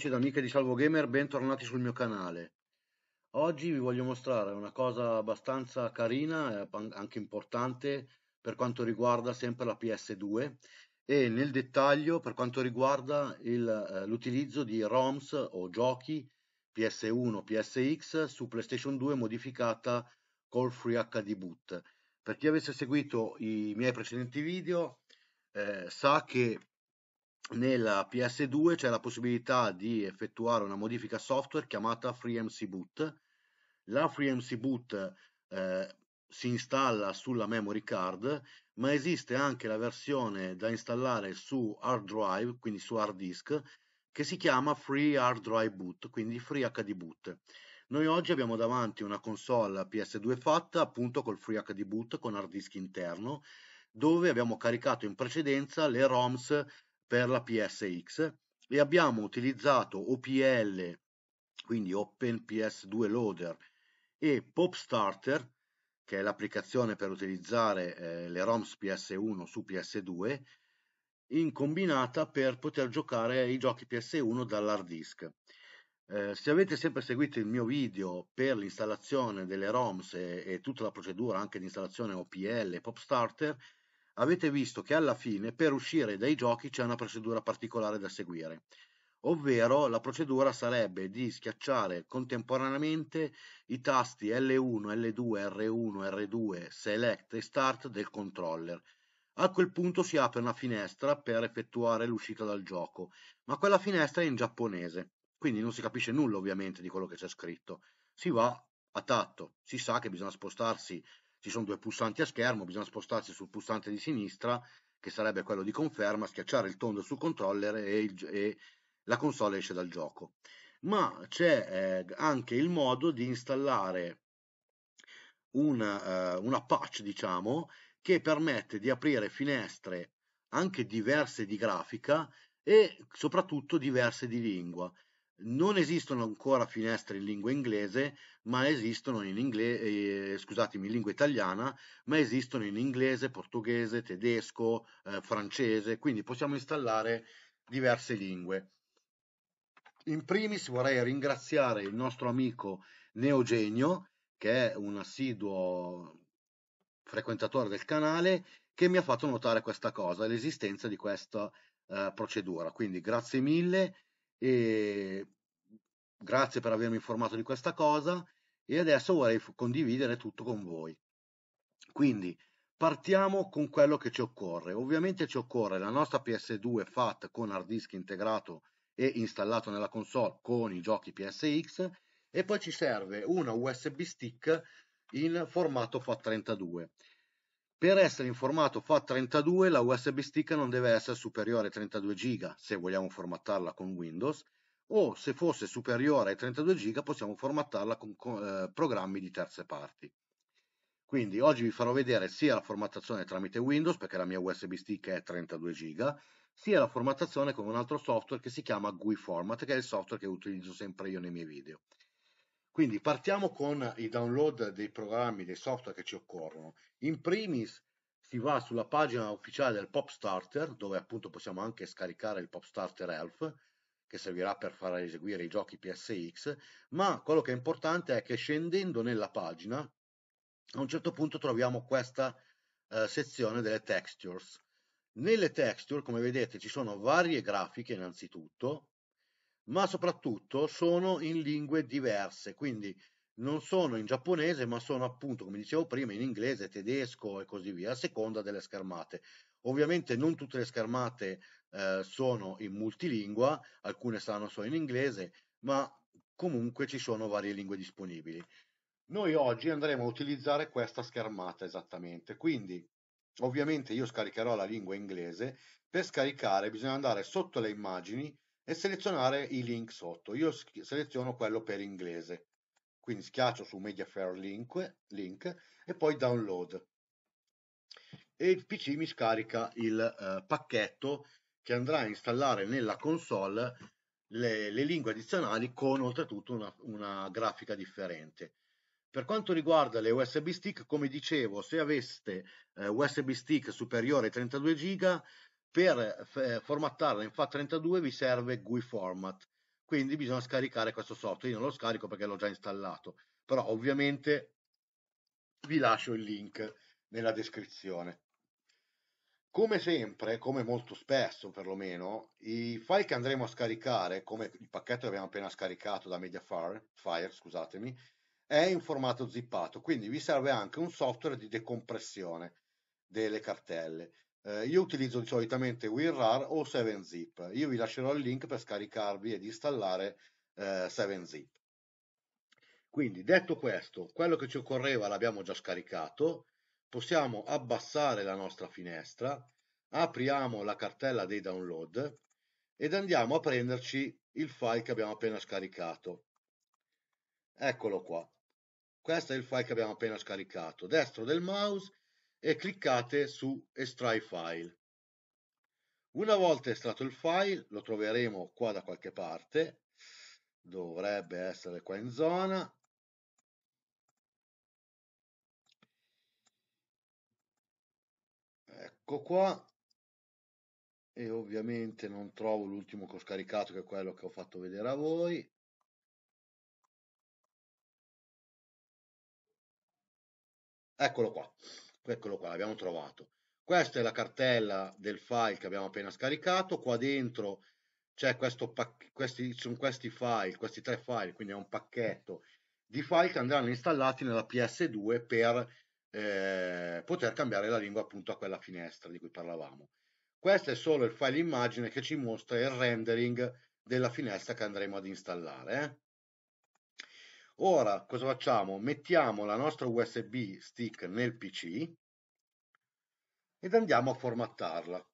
amici ed amiche di Salvo Gamer, bentornati sul mio canale. Oggi vi voglio mostrare una cosa abbastanza carina e anche importante per quanto riguarda sempre la PS2 e nel dettaglio per quanto riguarda eh, l'utilizzo di ROMs o giochi PS1, PSX su PlayStation 2 modificata col Free HD Boot. Per chi avesse seguito i miei precedenti video eh, sa che nella PS2 c'è la possibilità di effettuare una modifica software chiamata FreeMC Boot. La FreeMC Boot eh, si installa sulla memory card, ma esiste anche la versione da installare su hard drive, quindi su hard disk, che si chiama Free Hard Drive Boot, quindi Free HD Boot. Noi oggi abbiamo davanti una console PS2 fatta appunto col Free HD Boot con hard disk interno, dove abbiamo caricato in precedenza le ROMs per la PSX e abbiamo utilizzato OPL, quindi Open PS2 Loader, e PopStarter, che è l'applicazione per utilizzare eh, le ROMs PS1 su PS2, in combinata per poter giocare i giochi PS1 dall'hard disk. Eh, se avete sempre seguito il mio video per l'installazione delle ROMs e, e, tutta la procedura anche di installazione OPL e PopStarter, avete visto che alla fine per uscire dai giochi c'è una procedura particolare da seguire, ovvero la procedura sarebbe di schiacciare contemporaneamente i tasti L1, L2, R1, R2, Select e Start del controller. A quel punto si apre una finestra per effettuare l'uscita dal gioco, ma quella finestra è in giapponese, quindi non si capisce nulla ovviamente di quello che c'è scritto. Si va a tatto, si sa che bisogna spostarsi ci sono due pulsanti a schermo, bisogna spostarsi sul pulsante di sinistra, che sarebbe quello di conferma, schiacciare il tondo sul controller e, il, e la console esce dal gioco. Ma c'è eh, anche il modo di installare una, eh, una patch, diciamo, che permette di aprire finestre anche diverse di grafica e soprattutto diverse di lingua non esistono ancora finestre in lingua inglese, ma esistono in inglese, eh, scusatemi, in lingua italiana, ma esistono in inglese, portoghese, tedesco, eh, francese, quindi possiamo installare diverse lingue. In primis vorrei ringraziare il nostro amico Neogenio, che è un assiduo frequentatore del canale, che mi ha fatto notare questa cosa, l'esistenza di questa eh, procedura. Quindi grazie mille e grazie per avermi informato di questa cosa e adesso vorrei condividere tutto con voi. Quindi partiamo con quello che ci occorre. Ovviamente ci occorre la nostra PS2 FAT con hard disk integrato e installato nella console con i giochi PSX e poi ci serve una USB stick in formato FAT32. Per essere in formato FAT32 la USB stick non deve essere superiore ai 32 GB se vogliamo formattarla con Windows o se fosse superiore ai 32 GB possiamo formattarla con, con eh, programmi di terze parti. Quindi oggi vi farò vedere sia la formattazione tramite Windows perché la mia USB stick è 32 GB sia la formattazione con un altro software che si chiama GUI Format che è il software che utilizzo sempre io nei miei video. Quindi partiamo con i download dei programmi, dei software che ci occorrono. In primis si va sulla pagina ufficiale del Pop Starter, dove appunto possiamo anche scaricare il Pop Starter Elf, che servirà per far eseguire i giochi PSX, ma quello che è importante è che scendendo nella pagina, a un certo punto troviamo questa eh, sezione delle textures. Nelle texture, come vedete, ci sono varie grafiche innanzitutto, ma soprattutto sono in lingue diverse, quindi non sono in giapponese, ma sono appunto, come dicevo prima, in inglese, tedesco e così via, a seconda delle schermate. Ovviamente non tutte le schermate eh, sono in multilingua, alcune saranno solo in inglese, ma comunque ci sono varie lingue disponibili. Noi oggi andremo a utilizzare questa schermata esattamente, quindi ovviamente io scaricherò la lingua inglese, per scaricare bisogna andare sotto le immagini, e selezionare i link sotto. Io seleziono quello per inglese, quindi schiaccio su Mediafire link, link e poi download. E il PC mi scarica il uh, pacchetto che andrà a installare nella console le, le lingue addizionali con oltretutto una, una grafica differente. Per quanto riguarda le USB stick, come dicevo, se aveste eh, USB stick superiore ai 32 GB, per eh, formattarla in FAT32 vi serve GUI format, quindi bisogna scaricare questo software. Io non lo scarico perché l'ho già installato, però ovviamente vi lascio il link nella descrizione. Come sempre, come molto spesso perlomeno, i file che andremo a scaricare, come il pacchetto che abbiamo appena scaricato da Mediafire, Fire, scusatemi, è in formato zippato, quindi vi serve anche un software di decompressione delle cartelle. Eh, io utilizzo solitamente WinRAR o 7-Zip. Io vi lascerò il link per scaricarvi ed installare eh, 7-Zip. Quindi, detto questo, quello che ci occorreva l'abbiamo già scaricato. Possiamo abbassare la nostra finestra, apriamo la cartella dei download ed andiamo a prenderci il file che abbiamo appena scaricato. Eccolo qua. Questo è il file che abbiamo appena scaricato. Destro del mouse e cliccate su Estrai file. Una volta estratto il file, lo troveremo qua da qualche parte, dovrebbe essere qua in zona, ecco qua, e ovviamente non trovo l'ultimo che ho scaricato che è quello che ho fatto vedere a voi, eccolo qua eccolo qua, l'abbiamo trovato. Questa è la cartella del file che abbiamo appena scaricato, qua dentro c'è questo questi, sono questi file, questi tre file, quindi è un pacchetto di file che andranno installati nella PS2 per eh, poter cambiare la lingua appunto a quella finestra di cui parlavamo. Questo è solo il file immagine che ci mostra il rendering della finestra che andremo ad installare. Eh? Ora cosa facciamo? Mettiamo la nostra USB stick nel PC ed andiamo a formattarla.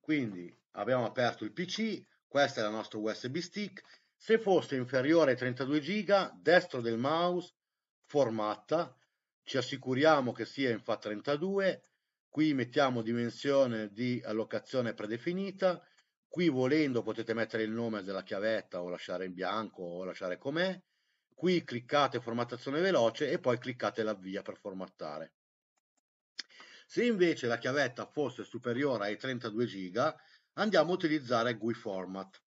Quindi abbiamo aperto il PC, questa è la nostra USB stick. Se fosse inferiore ai 32 GB, destro del mouse, formatta, ci assicuriamo che sia in FAT32, qui mettiamo dimensione di allocazione predefinita, qui volendo potete mettere il nome della chiavetta o lasciare in bianco o lasciare com'è, Qui cliccate formattazione veloce e poi cliccate l'avvia per formattare. Se invece la chiavetta fosse superiore ai 32 GB, andiamo a utilizzare GUI Format.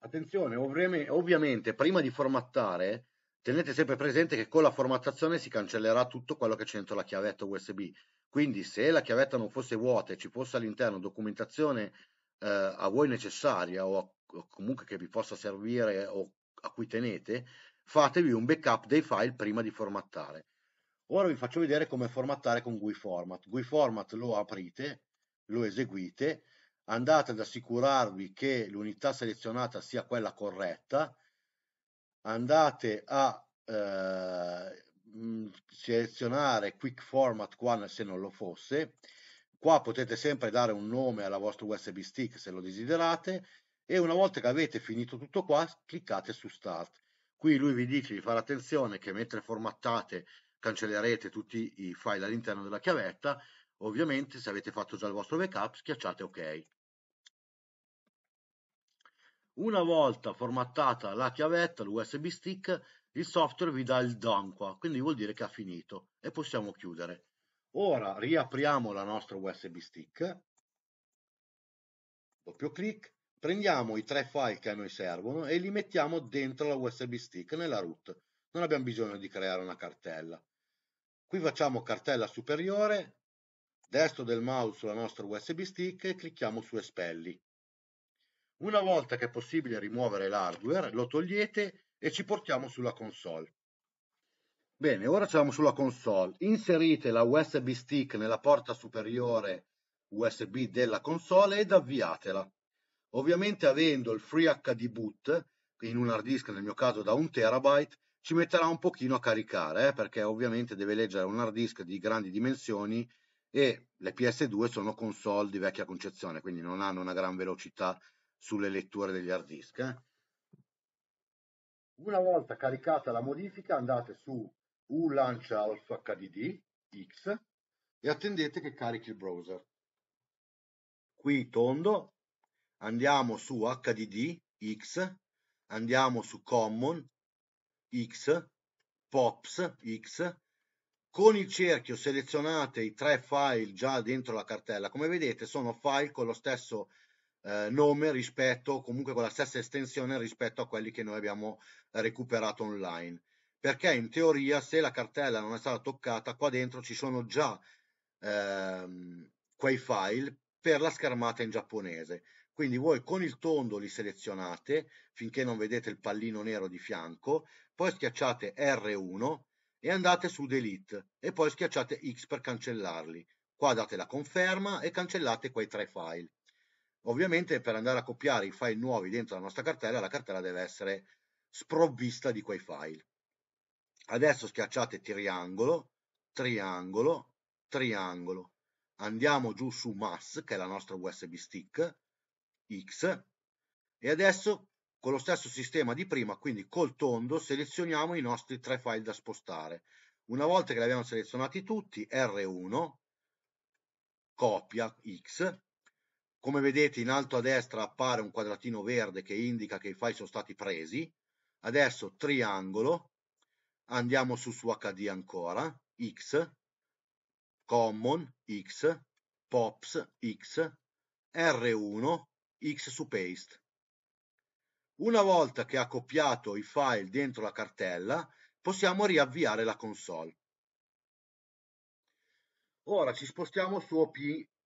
Attenzione, ovviamente prima di formattare tenete sempre presente che con la formattazione si cancellerà tutto quello che c'è dentro la chiavetta USB. Quindi se la chiavetta non fosse vuota e ci fosse all'interno documentazione eh, a voi necessaria o, a, o comunque che vi possa servire o a cui tenete, fatevi un backup dei file prima di formattare. Ora vi faccio vedere come formattare con GUI Format. GUI Format lo aprite, lo eseguite, andate ad assicurarvi che l'unità selezionata sia quella corretta, andate a eh, mm, selezionare Quick Format qua se non lo fosse, qua potete sempre dare un nome alla vostra USB stick se lo desiderate e una volta che avete finito tutto qua cliccate su Start. Qui lui vi dice di fare attenzione che mentre formattate cancellerete tutti i file all'interno della chiavetta, ovviamente se avete fatto già il vostro backup schiacciate ok. Una volta formattata la chiavetta, l'USB stick, il software vi dà il done qua, quindi vuol dire che ha finito e possiamo chiudere. Ora riapriamo la nostra USB stick, doppio clic, prendiamo i tre file che a noi servono e li mettiamo dentro la USB stick nella root. Non abbiamo bisogno di creare una cartella. Qui facciamo cartella superiore, destro del mouse sulla nostra USB stick e clicchiamo su espelli. Una volta che è possibile rimuovere l'hardware, lo togliete e ci portiamo sulla console. Bene, ora siamo sulla console. Inserite la USB stick nella porta superiore USB della console ed avviatela. Ovviamente avendo il free HD boot in un hard disk, nel mio caso da un terabyte, ci metterà un pochino a caricare, eh, perché ovviamente deve leggere un hard disk di grandi dimensioni e le PS2 sono console di vecchia concezione, quindi non hanno una gran velocità sulle letture degli hard disk. Eh. Una volta caricata la modifica andate su uLaunch Alpha HDD X e attendete che carichi il browser. Qui tondo, andiamo su HDD X, andiamo su Common X, Pops X, con il cerchio selezionate i tre file già dentro la cartella. Come vedete sono file con lo stesso eh, nome rispetto, comunque con la stessa estensione rispetto a quelli che noi abbiamo recuperato online. Perché in teoria se la cartella non è stata toccata, qua dentro ci sono già ehm, quei file per la schermata in giapponese. Quindi voi con il tondo li selezionate finché non vedete il pallino nero di fianco, poi schiacciate R1 e andate su Delete e poi schiacciate X per cancellarli. Qua date la conferma e cancellate quei tre file. Ovviamente per andare a copiare i file nuovi dentro la nostra cartella, la cartella deve essere sprovvista di quei file. Adesso schiacciate triangolo, triangolo, triangolo. Andiamo giù su Mass, che è la nostra USB stick, X e adesso con lo stesso sistema di prima, quindi col tondo, selezioniamo i nostri tre file da spostare. Una volta che li abbiamo selezionati tutti, R1, copia X, come vedete in alto a destra appare un quadratino verde che indica che i file sono stati presi, adesso triangolo, andiamo su su HD ancora, X, Common, X, Pops, X, R1, X su paste. Una volta che ha copiato i file dentro la cartella, possiamo riavviare la console. Ora ci spostiamo su OP,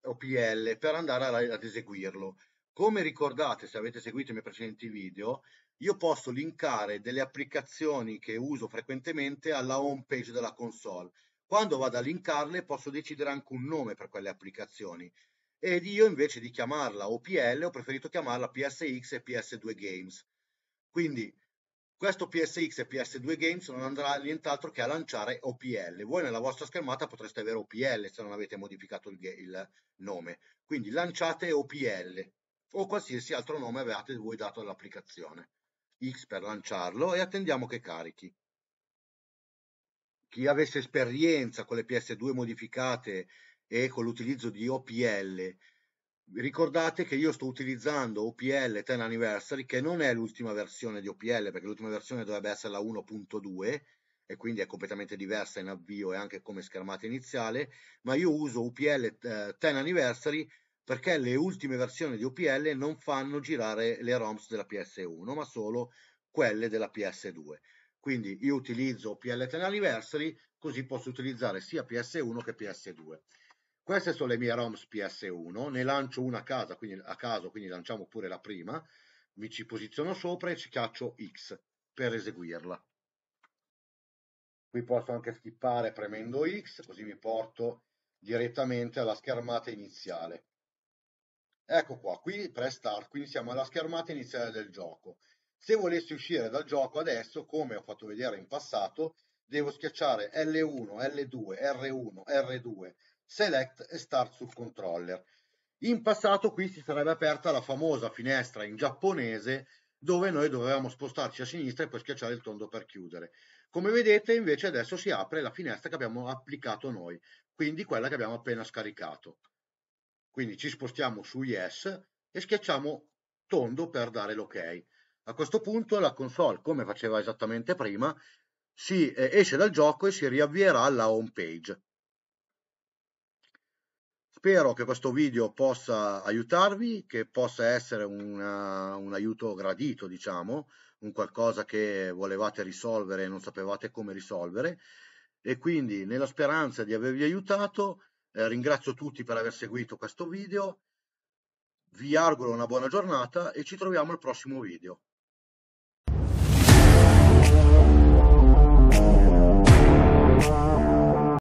OPL per andare ad eseguirlo. Come ricordate, se avete seguito i miei precedenti video, io posso linkare delle applicazioni che uso frequentemente alla home page della console. Quando vado a linkarle posso decidere anche un nome per quelle applicazioni ed io invece di chiamarla OPL ho preferito chiamarla PSX e PS2 Games. Quindi questo PSX e PS2 Games non andrà nient'altro che a lanciare OPL. Voi nella vostra schermata potreste avere OPL se non avete modificato il, il nome. Quindi lanciate OPL o qualsiasi altro nome avevate voi dato all'applicazione. X per lanciarlo e attendiamo che carichi. Chi avesse esperienza con le PS2 modificate e con l'utilizzo di OPL. Ricordate che io sto utilizzando OPL 10 Anniversary, che non è l'ultima versione di OPL, perché l'ultima versione dovrebbe essere la 1.2 e quindi è completamente diversa in avvio e anche come schermata iniziale, ma io uso OPL 10 eh, Anniversary perché le ultime versioni di OPL non fanno girare le ROMs della PS1, ma solo quelle della PS2. Quindi io utilizzo OPL 10 Anniversary, così posso utilizzare sia PS1 che PS2. Queste sono le mie ROMs PS1, ne lancio una a, casa, quindi, a caso, quindi lanciamo pure la prima, mi ci posiziono sopra e ci caccio X per eseguirla. Qui posso anche skippare premendo X, così mi porto direttamente alla schermata iniziale. Ecco qua, qui pre-start, quindi siamo alla schermata iniziale del gioco. Se volessi uscire dal gioco adesso, come ho fatto vedere in passato, devo schiacciare L1, L2, R1, R2, select e start sul controller. In passato qui si sarebbe aperta la famosa finestra in giapponese dove noi dovevamo spostarci a sinistra e poi schiacciare il tondo per chiudere. Come vedete invece adesso si apre la finestra che abbiamo applicato noi, quindi quella che abbiamo appena scaricato. Quindi ci spostiamo su Yes e schiacciamo tondo per dare l'ok. A questo punto la console, come faceva esattamente prima, si eh, esce dal gioco e si riavvierà alla home page. Spero che questo video possa aiutarvi, che possa essere una, un aiuto gradito, diciamo, un qualcosa che volevate risolvere e non sapevate come risolvere. E quindi, nella speranza di avervi aiutato, eh, ringrazio tutti per aver seguito questo video, vi auguro una buona giornata e ci troviamo al prossimo video.